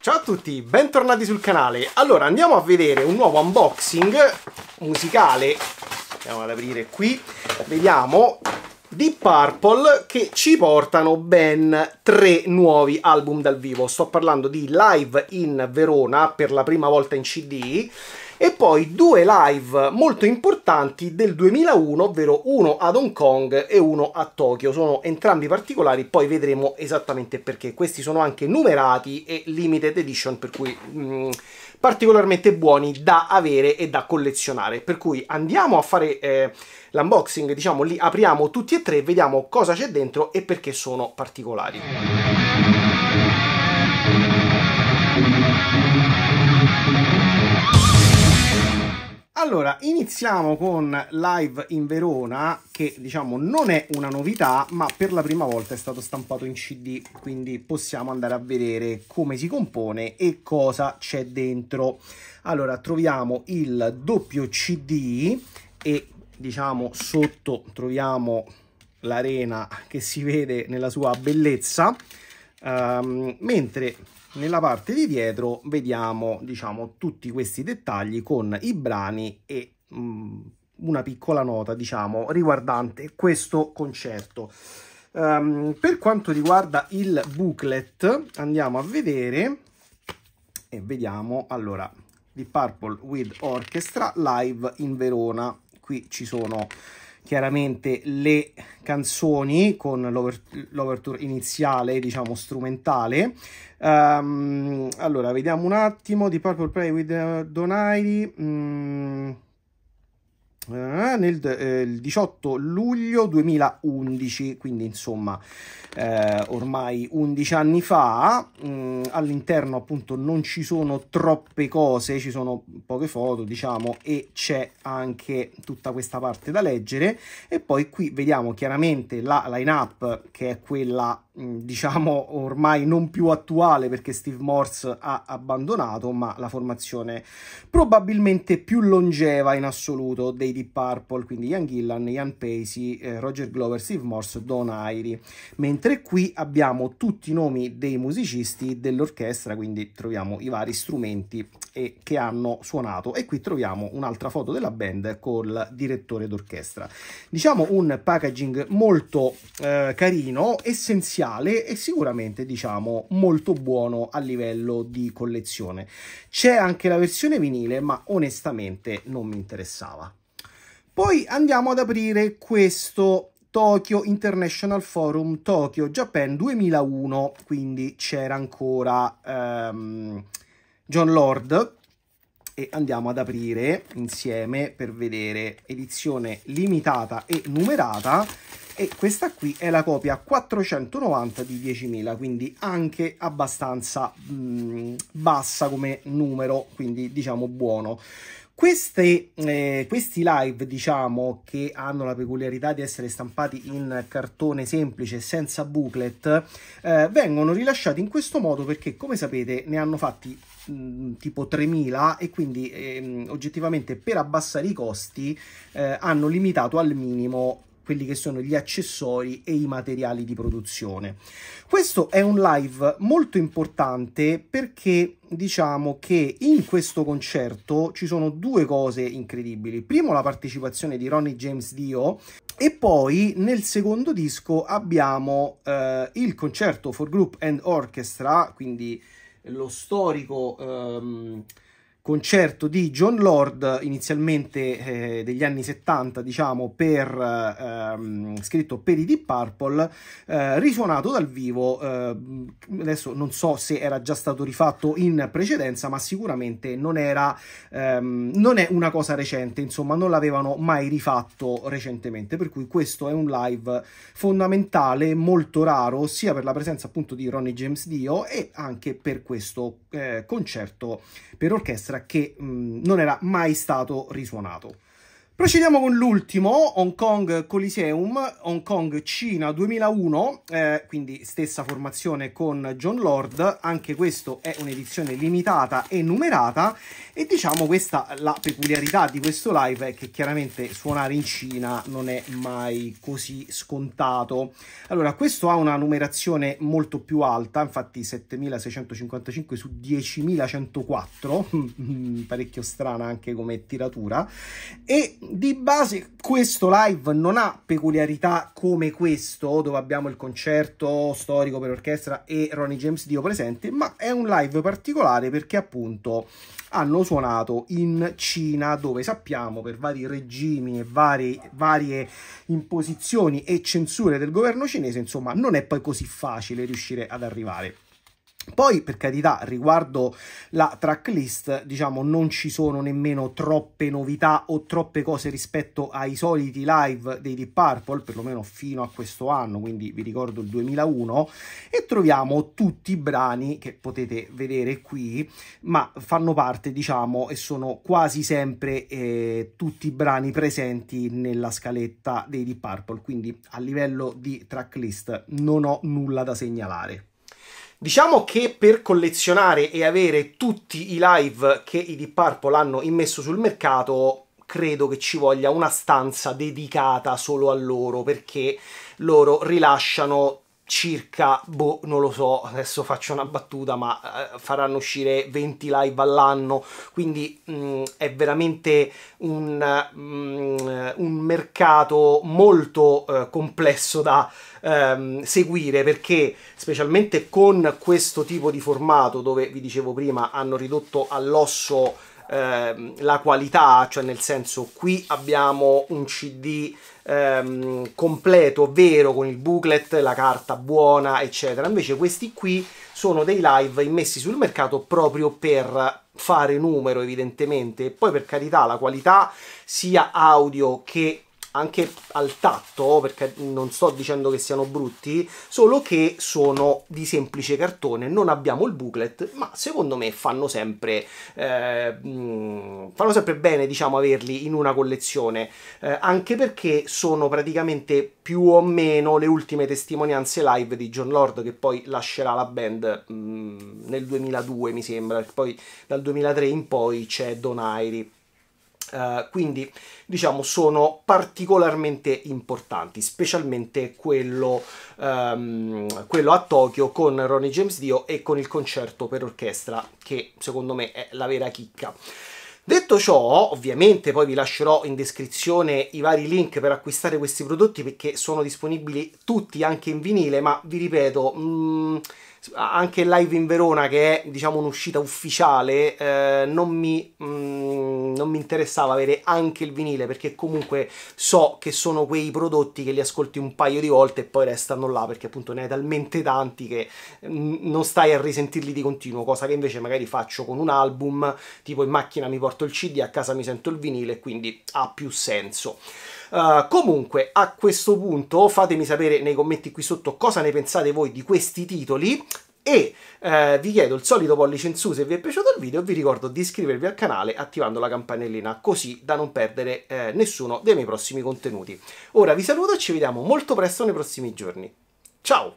Ciao a tutti, bentornati sul canale. Allora, andiamo a vedere un nuovo unboxing musicale. Andiamo ad aprire qui. Vediamo di Purple che ci portano ben tre nuovi album dal vivo. Sto parlando di Live in Verona per la prima volta in CD e poi due live molto importanti del 2001, ovvero uno ad Hong Kong e uno a Tokyo. Sono entrambi particolari, poi vedremo esattamente perché. Questi sono anche numerati e limited edition, per cui mh, mm, particolarmente buoni da avere e da collezionare. Per cui andiamo a fare eh, l'unboxing, diciamo, li apriamo tutti e tre, vediamo cosa c'è dentro e perché sono particolari. Allora, iniziamo con Live in Verona, che diciamo non è una novità, ma per la prima volta è stato stampato in CD, quindi possiamo andare a vedere come si compone e cosa c'è dentro. Allora, troviamo il doppio CD e diciamo sotto troviamo l'arena che si vede nella sua bellezza, um, mentre nella parte di dietro vediamo diciamo tutti questi dettagli con i brani e mh, mm, una piccola nota diciamo riguardante questo concerto um, per quanto riguarda il booklet andiamo a vedere e vediamo allora di Purple with Orchestra live in Verona qui ci sono chiaramente le canzoni con l'overture iniziale, diciamo strumentale. Um, allora, vediamo un attimo di Purple Play with eh, Donairi. Mm. Eh, nel eh, 18 luglio 2011, quindi insomma eh, ormai 11 anni fa, mh, mm, all'interno appunto non ci sono troppe cose, ci sono poche foto diciamo e c'è anche tutta questa parte da leggere e poi qui vediamo chiaramente la line up che è quella Mm, diciamo ormai non più attuale perché Steve Morse ha abbandonato, ma la formazione probabilmente più longeva in assoluto dei Deep Purple, quindi Ian Gillan, Ian Pacey, eh, Roger Glover, Steve Morse, Don Airi. Mentre qui abbiamo tutti i nomi dei musicisti dell'orchestra, quindi troviamo i vari strumenti e, eh, che hanno suonato e qui troviamo un'altra foto della band col direttore d'orchestra. Diciamo un packaging molto eh, carino, essenziale mondiale e sicuramente diciamo molto buono a livello di collezione. C'è anche la versione vinile ma onestamente non mi interessava. Poi andiamo ad aprire questo Tokyo International Forum Tokyo Japan 2001, quindi c'era ancora um, John Lord e andiamo ad aprire insieme per vedere edizione limitata e numerata e questa qui è la copia 490 di 10.000 quindi anche abbastanza mh, bassa come numero quindi diciamo buono queste, eh, questi live, diciamo, che hanno la peculiarità di essere stampati in cartone semplice senza booklet, eh, vengono rilasciati in questo modo perché, come sapete, ne hanno fatti tipo 3.000 e quindi ehm, oggettivamente per abbassare i costi eh, hanno limitato al minimo quelli che sono gli accessori e i materiali di produzione. Questo è un live molto importante perché diciamo che in questo concerto ci sono due cose incredibili. Primo la partecipazione di Ronnie James Dio e poi nel secondo disco abbiamo eh, il concerto for group and orchestra, quindi lo storico... Ehm, concerto di John Lord, inizialmente eh, degli anni 70, diciamo, per, ehm, scritto per i Deep Purple, eh, risuonato dal vivo, eh, adesso non so se era già stato rifatto in precedenza, ma sicuramente non, era, ehm, non è una cosa recente, insomma, non l'avevano mai rifatto recentemente, per cui questo è un live fondamentale, molto raro, sia per la presenza appunto di Ronnie James Dio e anche per questo eh, concerto per orchestra che mh, non era mai stato risuonato. Procediamo con l'ultimo, Hong Kong Coliseum, Hong Kong Cina 2001, eh, quindi stessa formazione con John Lord, anche questo è un'edizione limitata e numerata e diciamo questa la peculiarità di questo live è che chiaramente suonare in Cina non è mai così scontato. Allora questo ha una numerazione molto più alta, infatti 7655 su 10104, parecchio strana anche come tiratura e di base questo live non ha peculiarità come questo dove abbiamo il concerto storico per orchestra e Ronnie James Dio presente ma è un live particolare perché appunto hanno suonato in Cina dove sappiamo per vari regimi e vari, varie imposizioni e censure del governo cinese insomma non è poi così facile riuscire ad arrivare poi, per carità, riguardo la tracklist, diciamo, non ci sono nemmeno troppe novità o troppe cose rispetto ai soliti live dei Deep Purple, perlomeno fino a questo anno, quindi vi ricordo il 2001, e troviamo tutti i brani che potete vedere qui, ma fanno parte, diciamo, e sono quasi sempre eh, tutti i brani presenti nella scaletta dei Deep Purple, quindi a livello di tracklist non ho nulla da segnalare. Diciamo che per collezionare e avere tutti i live che i Deep Purple hanno immesso sul mercato, credo che ci voglia una stanza dedicata solo a loro, perché loro rilasciano circa, boh, non lo so, adesso faccio una battuta, ma eh, faranno uscire 20 live all'anno, quindi mh, mm, è veramente un, mh, mm, eh, un mercato molto eh, complesso da ehm, seguire perché specialmente con questo tipo di formato dove vi dicevo prima hanno ridotto all'osso Ehm, la qualità, cioè nel senso qui abbiamo un CD ehm, completo, vero, con il booklet, la carta buona, eccetera. Invece questi qui sono dei live immessi sul mercato proprio per fare numero evidentemente e poi per carità la qualità sia audio che anche al tatto, perché non sto dicendo che siano brutti, solo che sono di semplice cartone, non abbiamo il booklet, ma secondo me fanno sempre, eh, fanno sempre bene diciamo, averli in una collezione, eh, anche perché sono praticamente più o meno le ultime testimonianze live di John Lord che poi lascerà la band mh, nel 2002 mi sembra, poi dal 2003 in poi c'è Don Airi eh, quindi diciamo sono particolarmente importanti, specialmente quello, um, quello a Tokyo con Ronnie James Dio e con il concerto per orchestra che secondo me è la vera chicca. Detto ciò, ovviamente poi vi lascerò in descrizione i vari link per acquistare questi prodotti perché sono disponibili tutti anche in vinile, ma vi ripeto, mh, mm, anche live in Verona, che è diciamo un'uscita ufficiale, eh, non, mi, mm, non, mi, interessava avere anche il vinile perché comunque so che sono quei prodotti che li ascolti un paio di volte e poi restano là perché appunto ne hai talmente tanti che mm, non stai a risentirli di continuo, cosa che invece magari faccio con un album, tipo in macchina mi porto il CD, a casa mi sento il vinile, quindi ha più senso. Eh, comunque, a questo punto, fatemi sapere nei commenti qui sotto cosa ne pensate voi di questi titoli e eh, vi chiedo il solito pollice in su se vi è piaciuto il video vi ricordo di iscrivervi al canale attivando la campanellina così da non perdere eh, nessuno dei miei prossimi contenuti. Ora vi saluto e ci vediamo molto presto nei prossimi giorni. Ciao!